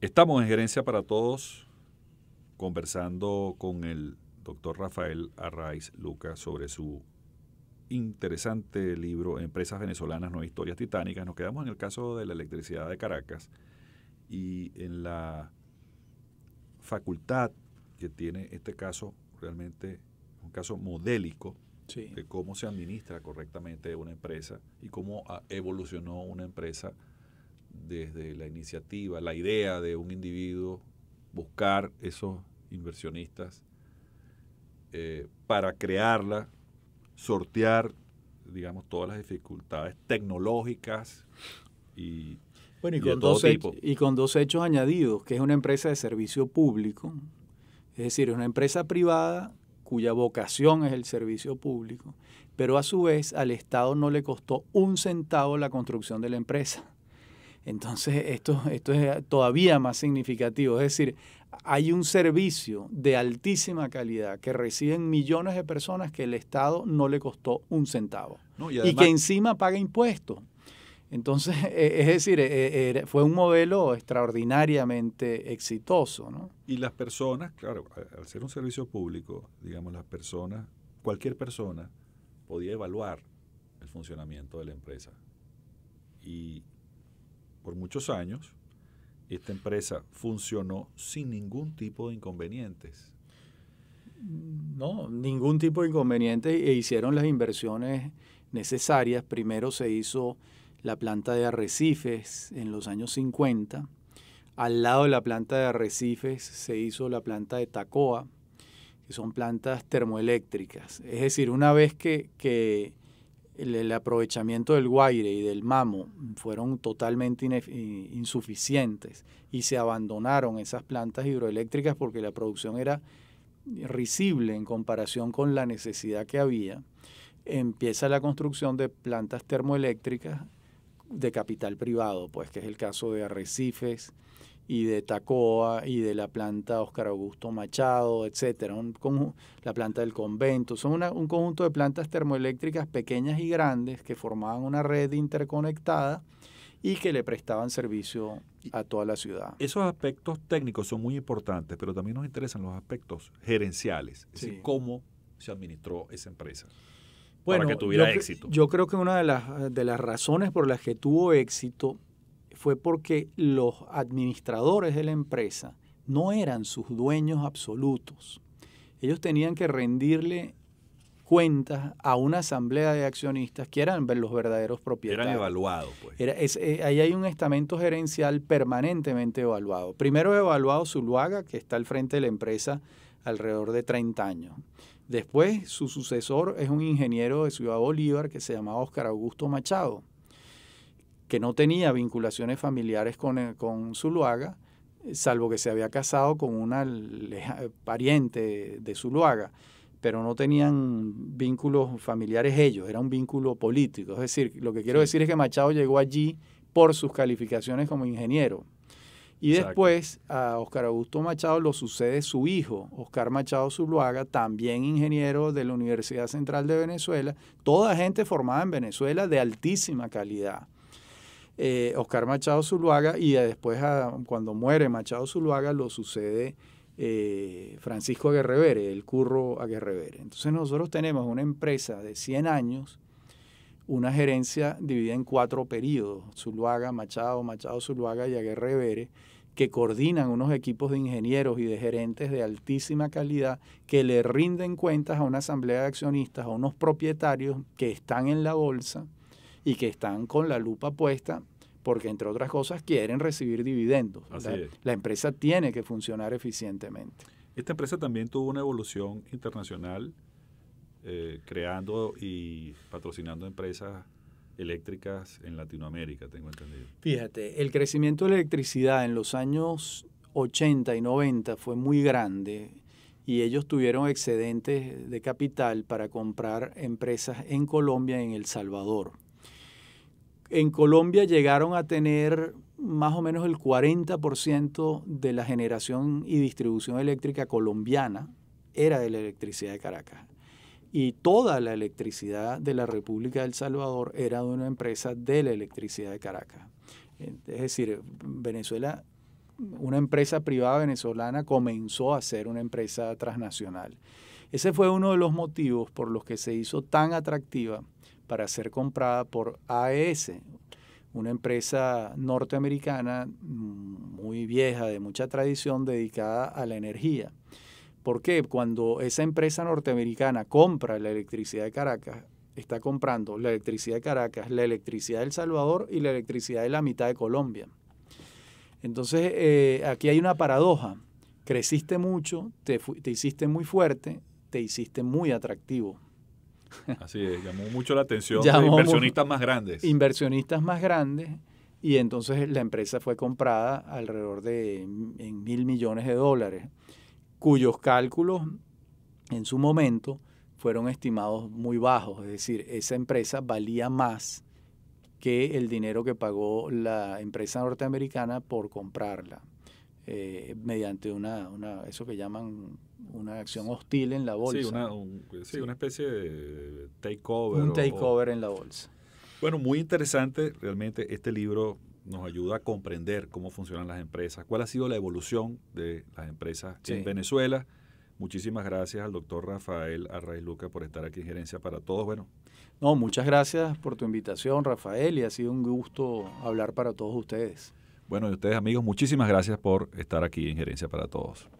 Estamos en Gerencia para Todos conversando con el doctor Rafael Arraiz Lucas sobre su interesante libro Empresas venezolanas, no historias titánicas. Nos quedamos en el caso de la electricidad de Caracas y en la facultad que tiene este caso, realmente un caso modélico de cómo se administra correctamente una empresa y cómo evolucionó una empresa desde la iniciativa, la idea de un individuo, buscar esos inversionistas eh, para crearla, sortear, digamos, todas las dificultades tecnológicas y... con, dos y con dos hechos añadidos, que es una empresa de servicio público, es decir, es una empresa privada cuya vocación es el servicio público, pero a su vez al Estado no le costó un centavo la construcción de la empresa. Entonces, esto, esto es todavía más significativo. Es decir, hay un servicio de altísima calidad que reciben millones de personas que el Estado no le costó un centavo. y, que encima paga impuestos. Entonces, e, es decir, e, e, fue un modelo extraordinariamente exitoso. ¿no? Y las personas, claro, al ser un servicio público, digamos, las personas, cualquier persona podía evaluar el funcionamiento de la empresa. Y por muchos años, esta empresa funcionó sin ningún tipo de inconvenientes. Mm, no, ningún tipo de inconveniente e hicieron las inversiones necesarias. Primero se hizo la planta de arrecifes en los años 50. Al lado de la planta de arrecifes se hizo la planta de Tacoa, que son plantas termoeléctricas. Es decir, una vez que el, aprovechamiento del guaire y del mamo fueron totalmente insuficientes y se abandonaron esas plantas hidroeléctricas porque la producción era risible en comparación con la necesidad que había. Empieza la construcción de plantas termoeléctricas de capital privado, pues que es el caso de arrecifes y de Tacoa y de la planta Oscar Augusto Machado, etcétera, la planta del convento. Son un conjunto de plantas termoeléctricas pequeñas y grandes que formaban una red interconectada y que le prestaban servicio a toda la ciudad. Esos aspectos técnicos son muy importantes, pero también nos interesan los aspectos gerenciales, es cómo se administró esa empresa para que tuviera éxito. Yo creo que una de las, de las razones por las que tuvo éxito fue porque los administradores de la empresa no eran sus dueños absolutos. Ellos tenían que rendirle cuentas a una asamblea de accionistas que eran los verdaderos propietarios. Eran evaluados, pues. Eh, ahí hay un estamento gerencial permanentemente evaluado. Primero evaluado Zuluaga, que está al frente de la empresa alrededor de 30 años. Después, su sucesor es un ingeniero de Ciudad Bolívar que se llamaba Óscar Augusto Machado que no tenía vinculaciones familiares con, eh, con Zuluaga, eh, salvo que se había casado con una eh, pariente de Zuluaga, pero no tenían vínculos familiares ellos, era un vínculo político. Es decir, lo que quiero decir es que Machado llegó allí por sus calificaciones como ingeniero. Y después a Oscar Augusto Machado lo sucede su hijo, Oscar Machado Zuluaga, también ingeniero de la Universidad Central de Venezuela, toda gente formada en Venezuela de altísima calidad. Eh, Oscar Machado Zuluaga y después cuando muere Machado Zuluaga lo sucede eh, Francisco Aguerrevere, el curro Aguerrevere. Entonces nosotros tenemos una empresa de 100 años, una gerencia dividida en cuatro periodos, Zuluaga, Machado, Machado Zuluaga y Aguerrevere, que coordinan unos equipos de ingenieros y de gerentes de altísima calidad que le rinden cuentas a una asamblea de accionistas, a unos propietarios que están en la bolsa y que están con la lupa puesta porque, entre otras cosas, quieren recibir dividendos. La empresa tiene que funcionar eficientemente. Esta empresa también tuvo una evolución internacional, eh, creando y patrocinando empresas eléctricas en Latinoamérica, tengo entendido. Fíjate, el crecimiento de la electricidad en los años 80 y 90 fue muy grande y ellos tuvieron excedentes de capital para comprar empresas en Colombia y en El Salvador. En Colombia llegaron a tener más o menos el 40% de la generación y distribución eléctrica colombiana era de la electricidad de Caracas. Y toda la electricidad de la República del Salvador era de una empresa de la electricidad de Caracas. Es decir, Venezuela, una empresa privada venezolana comenzó a ser una empresa transnacional. Ese fue uno de los motivos por los que se hizo tan atractiva para ser comprada por AES, una empresa norteamericana mm, muy vieja, de mucha tradición, dedicada a la energía. ¿Por qué? cuando esa empresa norteamericana compra la electricidad de Caracas, está comprando la electricidad de Caracas, la electricidad de El Salvador y la electricidad de la mitad de Colombia. Entonces, eh, aquí hay una paradoja. Creciste mucho, te hiciste muy fuerte, te hiciste muy atractivo Así es, llamó mucho la atención de inversionistas más grandes. Inversionistas más grandes. Y entonces la empresa fue comprada alrededor de mil millones de dólares, cuyos cálculos en su momento fueron estimados muy bajos. Es decir, esa empresa valía más que el dinero que pagó la empresa norteamericana por comprarla eh, mediante una, una, eso que llaman una acción hostil en la bolsa. Sí, una, especie de takeover. Un takeover en la bolsa. Bueno, muy interesante realmente este libro nos ayuda a comprender cómo funcionan las empresas, cuál ha sido la evolución de las empresas en Venezuela. Muchísimas gracias al doctor Rafael Arraiz Luca por estar aquí en Gerencia para Todos. Bueno. No, muchas gracias por tu invitación, Rafael, y ha sido un gusto hablar para todos ustedes. Bueno, y ustedes amigos, muchísimas gracias por estar aquí en Gerencia para Todos.